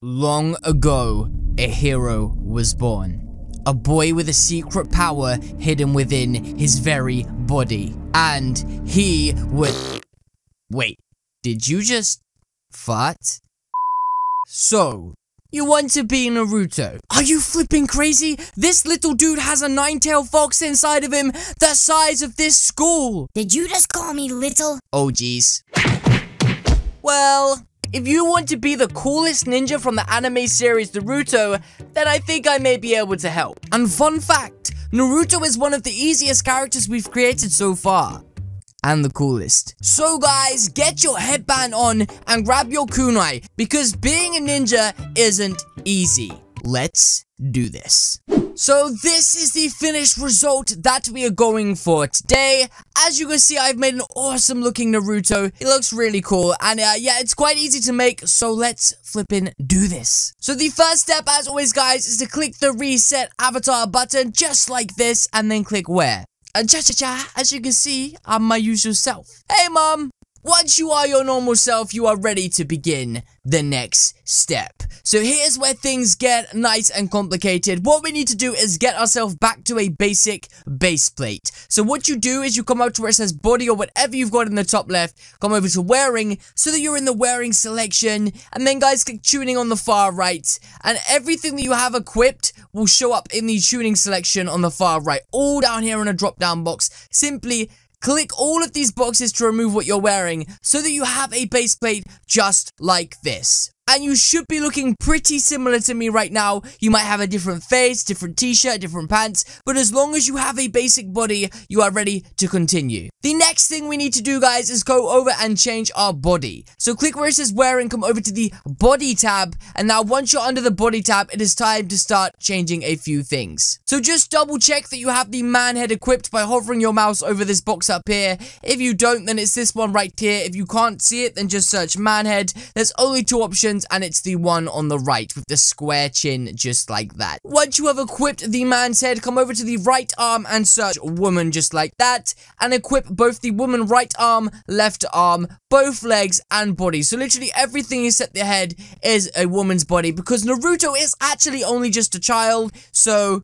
Long ago, a hero was born. A boy with a secret power hidden within his very body. And he would- Wait, did you just fart? So, you want to be Naruto. Are you flipping crazy? This little dude has a nine-tailed fox inside of him the size of this school. Did you just call me little? Oh, jeez. Well, if you want to be the coolest ninja from the anime series Naruto, then I think I may be able to help. And fun fact, Naruto is one of the easiest characters we've created so far and the coolest. So guys, get your headband on and grab your kunai because being a ninja isn't easy. Let's do this. So this is the finished result that we are going for today. As you can see, I've made an awesome looking Naruto. It looks really cool. And uh, yeah, it's quite easy to make. So let's flipping do this. So the first step, as always, guys, is to click the reset avatar button just like this. And then click where? cha-cha-cha, as you can see, I'm my usual self. Hey, mom. Once you are your normal self, you are ready to begin the next step. So here's where things get nice and complicated. What we need to do is get ourselves back to a basic base plate. So what you do is you come out to where it says body or whatever you've got in the top left, come over to wearing so that you're in the wearing selection and then guys click tuning on the far right and everything that you have equipped will show up in the tuning selection on the far right all down here in a drop down box. Simply Click all of these boxes to remove what you're wearing so that you have a base plate just like this and you should be looking pretty similar to me right now. You might have a different face, different t-shirt, different pants, but as long as you have a basic body, you are ready to continue. The next thing we need to do, guys, is go over and change our body. So click where it says wear and come over to the body tab, and now once you're under the body tab, it is time to start changing a few things. So just double check that you have the man head equipped by hovering your mouse over this box up here. If you don't, then it's this one right here. If you can't see it, then just search man head. There's only two options and it's the one on the right with the square chin just like that. Once you have equipped the man's head, come over to the right arm and search woman just like that, and equip both the woman right arm, left arm, both legs, and body. So literally everything except the head is a woman's body because Naruto is actually only just a child, so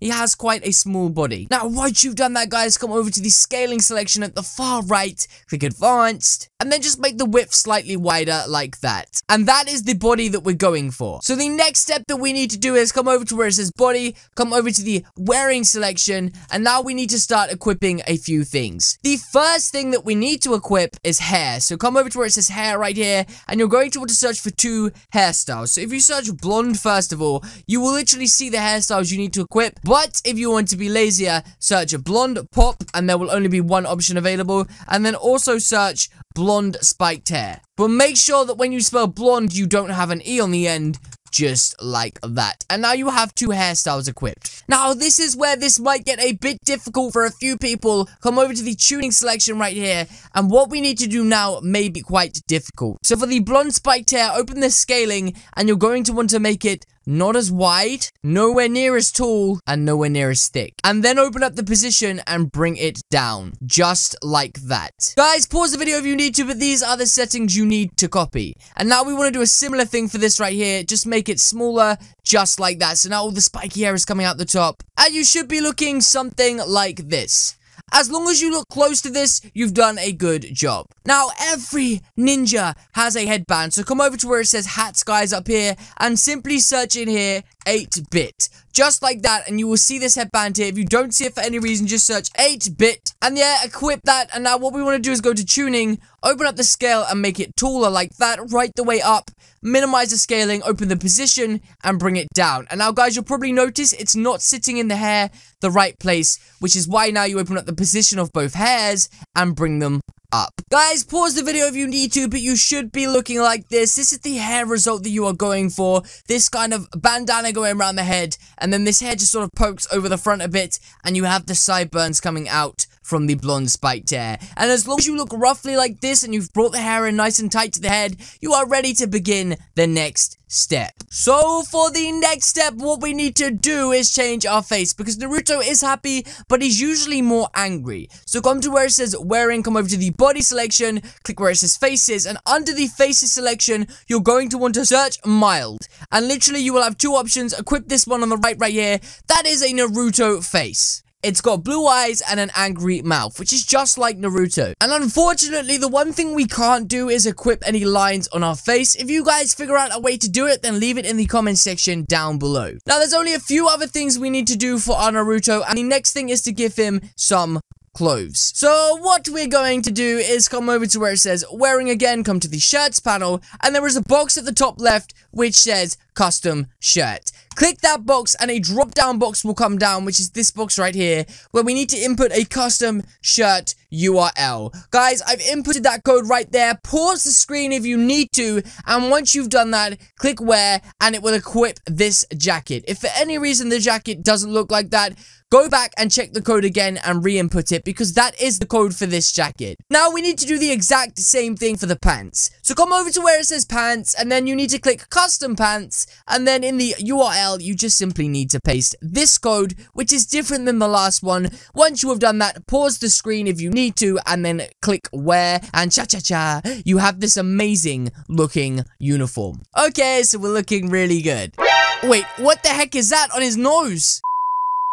he has quite a small body. Now, once you've done that, guys, come over to the scaling selection at the far right, click advanced, and then just make the width slightly wider like that. And that is the body that we're going for. So the next step that we need to do is come over to where it says body, come over to the wearing selection, and now we need to start equipping a few things. The first thing that we need to equip is hair. So come over to where it says hair right here, and you're going to want to search for two hairstyles. So if you search blonde first of all, you will literally see the hairstyles you need to equip, but if you want to be lazier, uh, search blonde pop and there will only be one option available. And then also search blonde spiked hair. But make sure that when you spell blonde, you don't have an E on the end just like that. And now you have two hairstyles equipped. Now, this is where this might get a bit difficult for a few people. Come over to the tuning selection right here, and what we need to do now may be quite difficult. So for the blonde spiked hair, open the scaling, and you're going to want to make it not as wide, nowhere near as tall, and nowhere near as thick. And then open up the position and bring it down, just like that. Guys, pause the video if you need to, but these are the settings you need to copy. And now we want to do a similar thing for this right here, just make it smaller, just like that. So now all the spiky hair is coming out the top, and you should be looking something like this. As long as you look close to this, you've done a good job. Now, every ninja has a headband, so come over to where it says hats, guys, up here, and simply search in here 8-bit. Just like that, and you will see this headband here. If you don't see it for any reason, just search 8-bit. And yeah, equip that, and now what we want to do is go to tuning, open up the scale, and make it taller like that, right the way up. Minimize the scaling, open the position, and bring it down. And now, guys, you'll probably notice it's not sitting in the hair the right place, which is why now you open up the position of both hairs and bring them up. Guys, pause the video if you need to, but you should be looking like this. This is the hair result that you are going for. This kind of bandana going around the head, and then this hair just sort of pokes over the front a bit, and you have the sideburns coming out from the blonde spiked hair. And as long as you look roughly like this and you've brought the hair in nice and tight to the head, you are ready to begin the next step. So for the next step, what we need to do is change our face because Naruto is happy, but he's usually more angry. So come to where it says wearing, come over to the body selection, click where it says faces, and under the faces selection, you're going to want to search mild. And literally you will have two options, equip this one on the right right here. That is a Naruto face. It's got blue eyes and an angry mouth, which is just like Naruto. And unfortunately, the one thing we can't do is equip any lines on our face. If you guys figure out a way to do it, then leave it in the comment section down below. Now, there's only a few other things we need to do for our Naruto, and the next thing is to give him some clothes. So what we're going to do is come over to where it says wearing again, come to the shirts panel, and there is a box at the top left which says custom shirt. Click that box and a drop down box will come down, which is this box right here, where we need to input a custom shirt URL. Guys, I've inputted that code right there. Pause the screen if you need to, and once you've done that, click wear, and it will equip this jacket. If for any reason the jacket doesn't look like that, go back and check the code again and re-input it because that is the code for this jacket. Now we need to do the exact same thing for the pants. So come over to where it says pants and then you need to click custom pants and then in the URL you just simply need to paste this code which is different than the last one. Once you have done that pause the screen if you need to and then click wear and cha cha cha you have this amazing looking uniform. Okay so we're looking really good. Wait what the heck is that on his nose?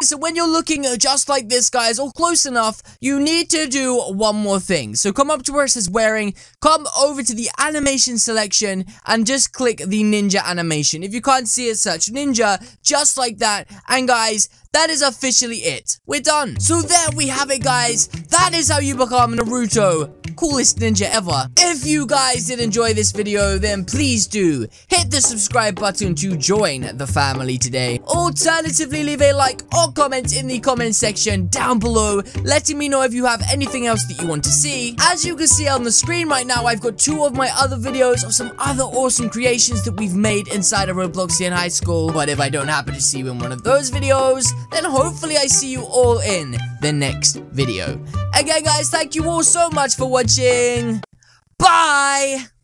So when you're looking just like this, guys, or close enough, you need to do one more thing. So come up to where it says wearing, come over to the animation selection, and just click the ninja animation. If you can't see it, search ninja, just like that. And guys, that is officially it. We're done. So there we have it, guys. That is how you become Naruto coolest ninja ever. If you guys did enjoy this video, then please do hit the subscribe button to join the family today. Alternatively, leave a like or comment in the comment section down below, letting me know if you have anything else that you want to see. As you can see on the screen right now, I've got two of my other videos of some other awesome creations that we've made inside of Roblox high school. But if I don't happen to see you in one of those videos, then hopefully I see you all in the next video. Again, guys, thank you all so much for watching. Bye!